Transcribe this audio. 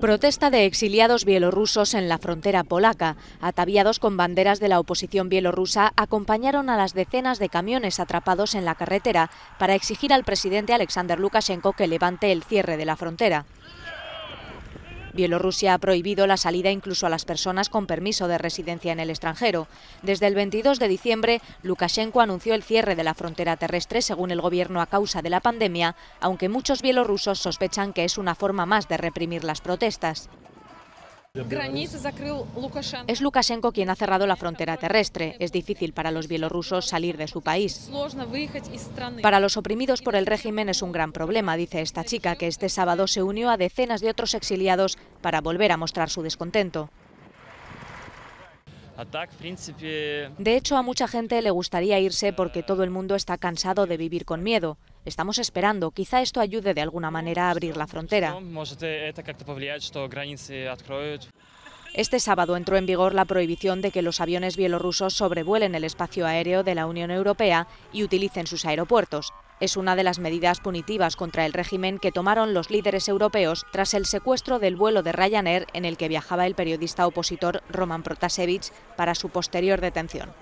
Protesta de exiliados bielorrusos en la frontera polaca, ataviados con banderas de la oposición bielorrusa, acompañaron a las decenas de camiones atrapados en la carretera para exigir al presidente Alexander Lukashenko que levante el cierre de la frontera. Bielorrusia ha prohibido la salida incluso a las personas con permiso de residencia en el extranjero. Desde el 22 de diciembre, Lukashenko anunció el cierre de la frontera terrestre según el gobierno a causa de la pandemia, aunque muchos bielorrusos sospechan que es una forma más de reprimir las protestas. Es Lukashenko quien ha cerrado la frontera terrestre. Es difícil para los bielorrusos salir de su país. Para los oprimidos por el régimen es un gran problema, dice esta chica, que este sábado se unió a decenas de otros exiliados para volver a mostrar su descontento. De hecho, a mucha gente le gustaría irse porque todo el mundo está cansado de vivir con miedo. Estamos esperando, quizá esto ayude de alguna manera a abrir la frontera. Este sábado entró en vigor la prohibición de que los aviones bielorrusos sobrevuelen el espacio aéreo de la Unión Europea y utilicen sus aeropuertos. Es una de las medidas punitivas contra el régimen que tomaron los líderes europeos tras el secuestro del vuelo de Ryanair en el que viajaba el periodista opositor Roman Protasevich para su posterior detención.